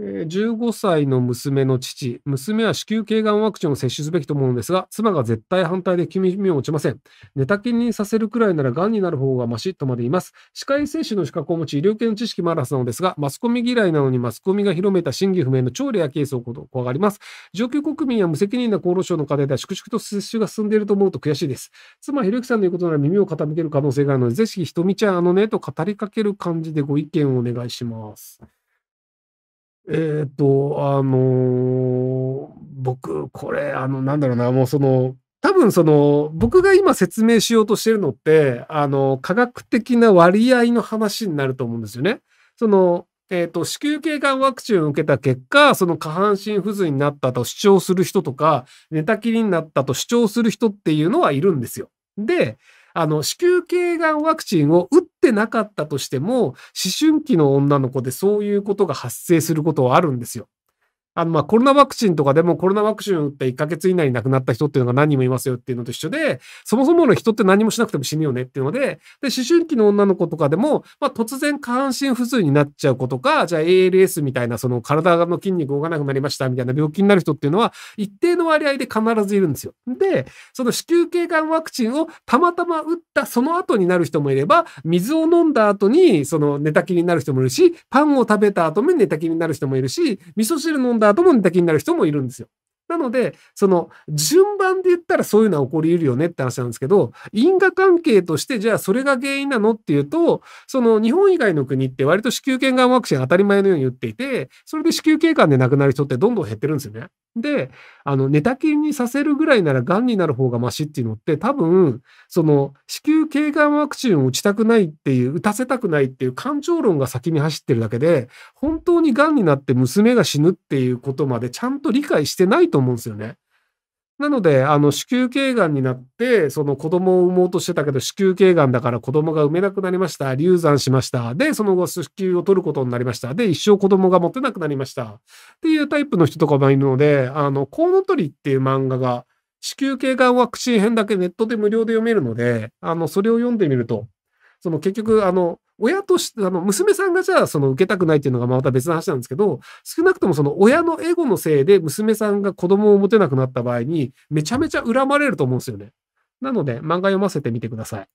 15歳の娘の父、娘は子宮頸がんワクチンを接種すべきと思うのですが、妻が絶対反対で君を持ちません。寝たきりにさせるくらいならがんになる方がましとまで言います。歯科医生士の資格を持ち、医療系の知識もあるはずなのですが、マスコミ嫌いなのにマスコミが広めた真偽不明の超レアケースを怖がります。上級国民や無責任な厚労省の課題では粛々と接種が進んでいると思うと悔しいです。妻、ひろゆきさんの言うことなら耳を傾ける可能性があるので、ぜひひとみちゃんあのねと語りかける感じでご意見をお願いします。えっ、と、あのー、僕、これ、あの、なんだろうな、もうその、多分その、僕が今説明しようとしてるのって、あの、科学的な割合の話になると思うんですよね。その、えっ、ー、と、子宮頸がんワクチンを受けた結果、その下半身不随になったと主張する人とか、寝たきりになったと主張する人っていうのはいるんですよ。で、あの、子宮頸がんワクチンを打ってなかったとしても、思春期の女の子でそういうことが発生することはあるんですよ。あの、ま、コロナワクチンとかでもコロナワクチン打って1ヶ月以内に亡くなった人っていうのが何人もいますよっていうのと一緒で、そもそもの人って何もしなくても死ぬよねっていうので、で、思春期の女の子とかでも、まあ、突然下半身不随になっちゃう子とか、じゃあ ALS みたいなその体の筋肉動かなくなりましたみたいな病気になる人っていうのは、一定の割合で必ずいるんですよ。で、その子宮頸がんワクチンをたまたま打ったその後になる人もいれば、水を飲んだ後にその寝たきりになる人もいるし、パンを食べた後に寝たきりになる人もいるし、味噌汁飲んだなとも似たになる人もいるんですよ。なので、その順番で言ったらそういうのは起こり得るよねって話なんですけど、因果関係としてじゃあそれが原因なのっていうと、その日本以外の国って割と子宮頸がんワクチン当たり前のように打っていて、それで子宮頸がんで亡くなる人ってどんどん減ってるんですよね。で、あの、寝たきりにさせるぐらいなら癌になる方がマシっていうのって、多分、その、子宮頸がんワクチンを打ちたくないっていう、打たせたくないっていう感情論が先に走ってるだけで、本当に癌になって娘が死ぬっていうことまでちゃんと理解してないと思うんですよね。なので、あの、子宮頸がんになって、その子供を産もうとしてたけど、子宮頸がんだから子供が産めなくなりました。流産しました。で、その後、子宮を取ることになりました。で、一生子供が持てなくなりました。っていうタイプの人とかもいるので、あの、コウノトリっていう漫画が、子宮頸がんワクチン編だけネットで無料で読めるので、あの、それを読んでみると、その結局、あの、親として、あの、娘さんがじゃあ、その、受けたくないっていうのがまた別の話なんですけど、少なくともその、親のエゴのせいで、娘さんが子供を持てなくなった場合に、めちゃめちゃ恨まれると思うんですよね。なので、漫画読ませてみてください。